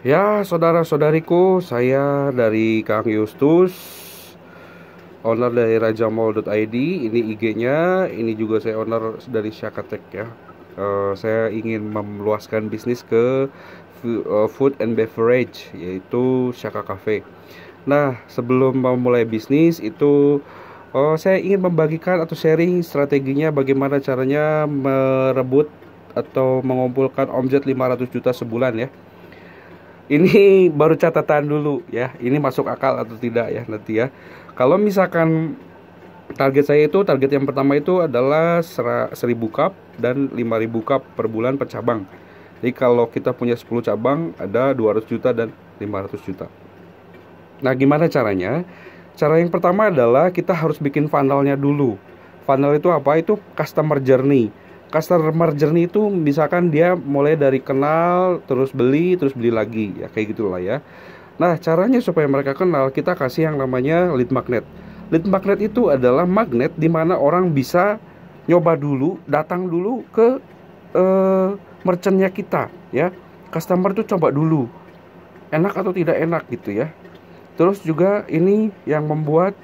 Ya, saudara-saudariku, saya dari Kang Justus, owner dari rajamall.id. Ini IG-nya, ini juga saya owner dari Syakatek ya. Uh, saya ingin meluaskan bisnis ke eh, food and beverage, yaitu Syaka Cafe. Nah, sebelum memulai bisnis itu uh, saya ingin membagikan atau sharing strateginya bagaimana caranya merebut atau mengumpulkan omzet 500 juta sebulan ya ini baru catatan dulu ya ini masuk akal atau tidak ya nanti ya kalau misalkan target saya itu target yang pertama itu adalah 1000 cup dan 5000 cup per bulan per cabang jadi kalau kita punya 10 cabang ada 200 juta dan 500 juta nah gimana caranya cara yang pertama adalah kita harus bikin funnelnya dulu funnel itu apa itu customer journey customer journey itu misalkan dia mulai dari kenal terus beli terus beli lagi ya kayak gitulah ya nah caranya supaya mereka kenal kita kasih yang namanya lead magnet lead magnet itu adalah magnet di mana orang bisa nyoba dulu datang dulu ke uh, merchantnya kita ya customer tuh coba dulu enak atau tidak enak gitu ya terus juga ini yang membuat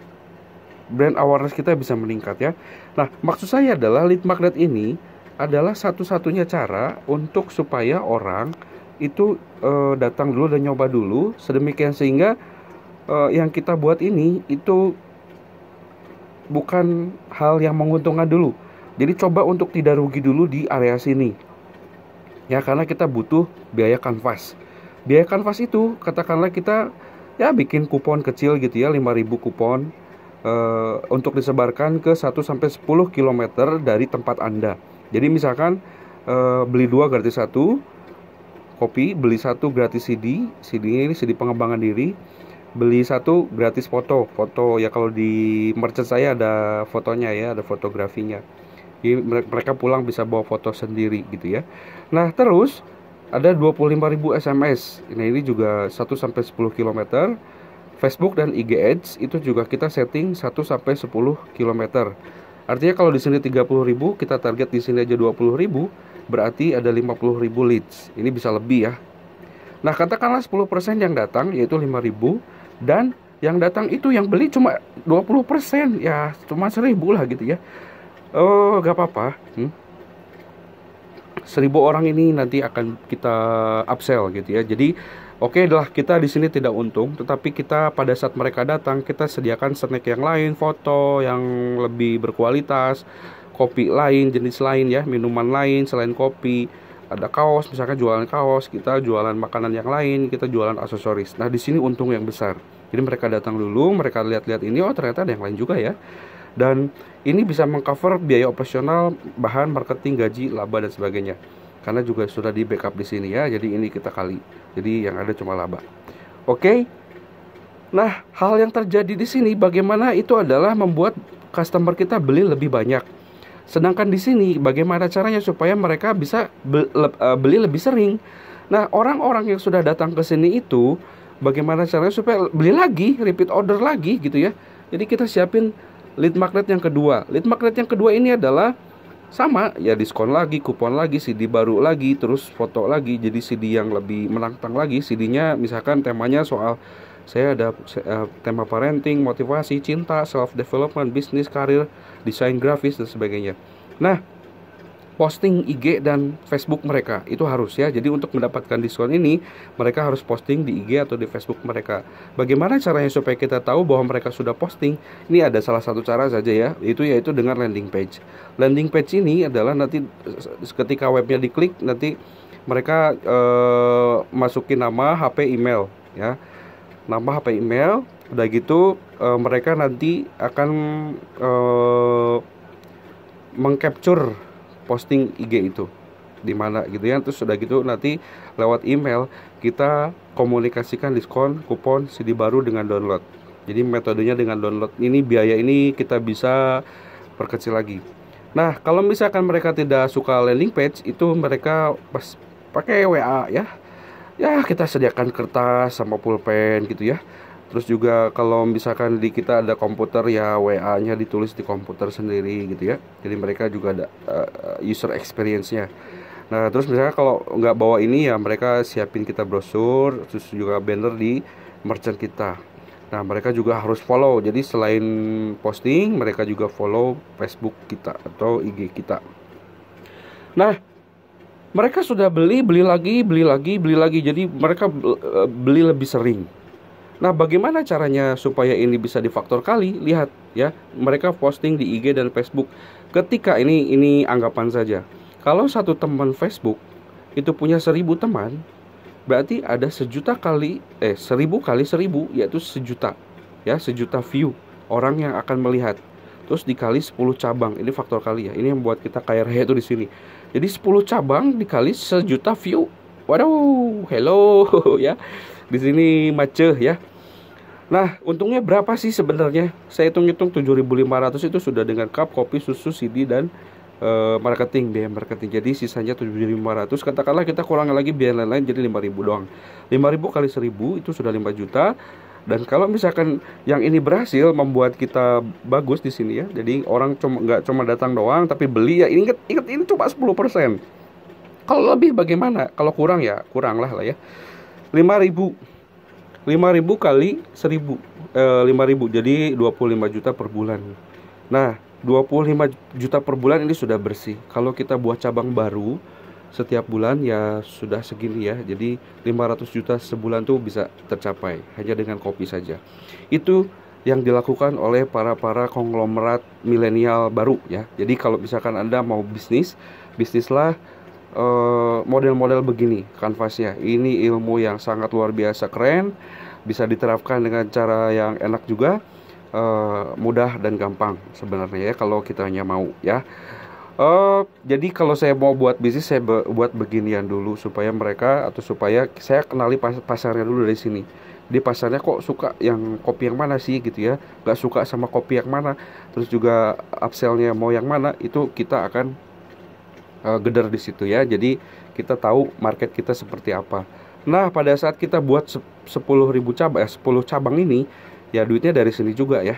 brand awareness kita bisa meningkat ya nah maksud saya adalah lead magnet ini adalah satu-satunya cara untuk supaya orang itu uh, datang dulu dan nyoba dulu sedemikian sehingga uh, yang kita buat ini itu bukan hal yang menguntungkan dulu. Jadi coba untuk tidak rugi dulu di area sini. Ya karena kita butuh biaya kanvas. Biaya kanvas itu katakanlah kita ya bikin kupon kecil gitu ya 5000 kupon uh, untuk disebarkan ke 1 sampai 10 km dari tempat Anda. Jadi misalkan e, beli dua gratis satu kopi, beli satu gratis CD, cd ini CD pengembangan diri, beli satu gratis foto, foto ya kalau di merchant saya ada fotonya ya, ada fotografinya. Jadi mereka pulang bisa bawa foto sendiri gitu ya. Nah terus ada 25.000 SMS. Nah ini juga 1 sampai 10 km. Facebook dan IG Ads itu juga kita setting 1 sampai 10 km. Artinya kalau di sini 30.000, kita target di sini aja 20.000, berarti ada 50.000 leads. Ini bisa lebih ya. Nah, katakanlah 10% yang datang yaitu 5.000 dan yang datang itu yang beli cuma 20% ya, cuma 1.000 lah gitu ya. Oh, gak apa-apa. Hmm. 1.000 orang ini nanti akan kita upsell gitu ya. Jadi Oke adalah kita di sini tidak untung, tetapi kita pada saat mereka datang kita sediakan snack yang lain, foto yang lebih berkualitas, kopi lain, jenis lain ya, minuman lain selain kopi, ada kaos misalkan jualan kaos, kita jualan makanan yang lain, kita jualan aksesoris. Nah, di sini untung yang besar. Jadi mereka datang dulu, mereka lihat-lihat ini, oh ternyata ada yang lain juga ya dan ini bisa mengcover biaya operasional, bahan marketing, gaji, laba dan sebagainya karena juga sudah di backup di sini ya jadi ini kita kali jadi yang ada cuma laba oke okay? nah hal yang terjadi di sini bagaimana itu adalah membuat customer kita beli lebih banyak sedangkan di sini bagaimana caranya supaya mereka bisa eh, beli lebih sering nah orang-orang yang sudah datang ke sini itu bagaimana caranya supaya beli lagi repeat order lagi gitu ya jadi kita siapin lead magnet yang kedua lead magnet yang kedua ini adalah sama ya diskon lagi kupon lagi CD baru lagi terus foto lagi jadi CD yang lebih menantang lagi CD-nya misalkan temanya soal saya ada uh, tema parenting motivasi cinta self development bisnis karir desain grafis dan sebagainya nah posting IG dan Facebook mereka. Itu harus ya. Jadi untuk mendapatkan diskon ini, mereka harus posting di IG atau di Facebook mereka. Bagaimana caranya supaya kita tahu bahwa mereka sudah posting? Ini ada salah satu cara saja ya, itu yaitu dengan landing page. Landing page ini adalah nanti ketika webnya diklik nanti mereka eh, masukin nama, HP, email ya. Nama HP email, udah gitu eh, mereka nanti akan eh, mengcapture posting IG itu di mana gitu ya terus sudah gitu nanti lewat email kita komunikasikan diskon kupon CD baru dengan download jadi metodenya dengan download ini biaya ini kita bisa perkecil lagi nah kalau misalkan mereka tidak suka landing page itu mereka pas pakai WA ya ya kita sediakan kertas sama pulpen gitu ya terus juga kalau misalkan di kita ada komputer ya WA-nya ditulis di komputer sendiri gitu ya jadi mereka juga ada uh, user experience-nya nah terus misalnya kalau nggak bawa ini ya mereka siapin kita brosur terus juga banner di merchant kita nah mereka juga harus follow jadi selain posting mereka juga follow Facebook kita atau IG kita nah mereka sudah beli beli lagi beli lagi beli lagi jadi mereka eh, beli lebih sering Nah, bagaimana caranya supaya ini bisa difaktor kali? Lihat ya, mereka posting di IG dan Facebook. Ketika ini ini anggapan saja. Kalau satu teman Facebook itu punya seribu teman, berarti ada sejuta kali eh seribu kali seribu yaitu sejuta ya sejuta view orang yang akan melihat terus dikali 10 cabang ini faktor kali ya ini yang buat kita kaya raya itu di sini jadi 10 cabang dikali sejuta view Waduh, hello ya. Di sini macet ya. Nah, untungnya berapa sih sebenarnya? Saya hitung-hitung 7.500 itu sudah dengan cup, kopi, susu, CD dan uh, marketing biaya marketing jadi sisanya 7500 katakanlah kita kurang lagi biaya lain-lain jadi 5000 doang 5000 kali 1000 itu sudah 5 juta dan kalau misalkan yang ini berhasil membuat kita bagus di sini ya jadi orang cuma nggak cuma datang doang tapi beli ya Ingat, ingat ini cuma 10% kalau lebih bagaimana? Kalau kurang ya kurang lah lah ya. 5000 5000 kali 1000 eh, 5000 jadi 25 juta per bulan. Nah, 25 juta per bulan ini sudah bersih. Kalau kita buat cabang baru setiap bulan ya sudah segini ya. Jadi 500 juta sebulan tuh bisa tercapai hanya dengan kopi saja. Itu yang dilakukan oleh para-para konglomerat milenial baru ya. Jadi kalau misalkan Anda mau bisnis, bisnislah Eh, model-model begini kanvasnya. Ini ilmu yang sangat luar biasa keren, bisa diterapkan dengan cara yang enak juga, uh, mudah dan gampang sebenarnya ya kalau kita hanya mau ya. Uh, jadi kalau saya mau buat bisnis saya be buat beginian dulu supaya mereka atau supaya saya kenali pas pasarnya dulu dari sini. Di pasarnya kok suka yang kopi yang mana sih gitu ya? Gak suka sama kopi yang mana? Terus juga upsellnya mau yang mana? Itu kita akan uh, geder di situ ya. Jadi kita tahu market kita seperti apa. Nah, pada saat kita buat 10.000 cabang eh, 10 cabang ini ya duitnya dari sini juga ya.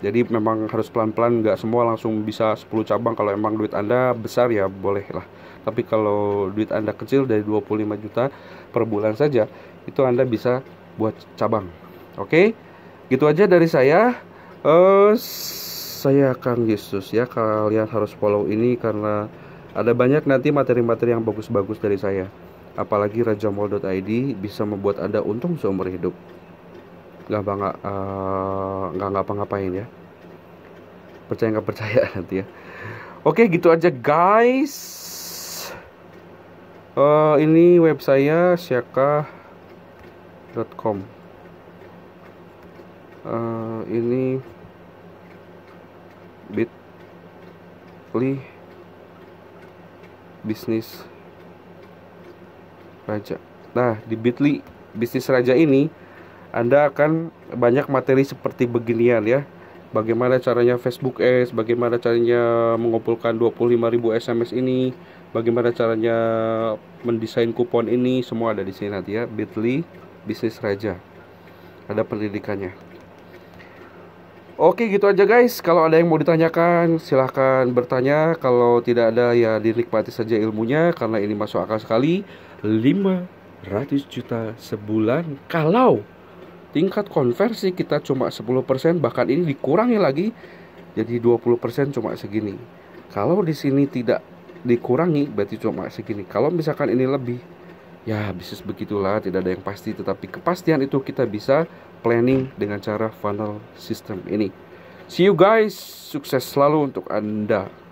Jadi memang harus pelan-pelan nggak -pelan, semua langsung bisa 10 cabang kalau emang duit Anda besar ya boleh lah. Tapi kalau duit Anda kecil dari 25 juta per bulan saja itu Anda bisa buat cabang. Oke? Gitu aja dari saya. uh, saya Kang Yesus ya. Kalian harus follow ini karena ada banyak nanti materi-materi yang bagus-bagus dari saya. Apalagi rajamol.id bisa membuat Anda untung seumur hidup. Nggak bangga, uh, eh, ngapa-ngapain ya. Percaya nggak percaya nanti ya. Oke, gitu aja guys. Uh, ini web saya syaka.com. Uh, eh, ini bit.ly bisnis raja. Nah, di Bitly bisnis raja ini Anda akan banyak materi seperti beginian ya. Bagaimana caranya Facebook Ads, bagaimana caranya mengumpulkan 25.000 SMS ini, bagaimana caranya mendesain kupon ini, semua ada di sini nanti ya. Bitly bisnis raja. Ada pendidikannya. Oke gitu aja guys, kalau ada yang mau ditanyakan silahkan bertanya Kalau tidak ada ya dinikmati saja ilmunya karena ini masuk akal sekali 500 juta sebulan kalau tingkat konversi kita cuma 10% bahkan ini dikurangi lagi jadi 20% cuma segini Kalau di sini tidak dikurangi berarti cuma segini Kalau misalkan ini lebih Ya, bisnis begitulah, tidak ada yang pasti, tetapi kepastian itu kita bisa planning dengan cara funnel system ini. See you guys, sukses selalu untuk Anda.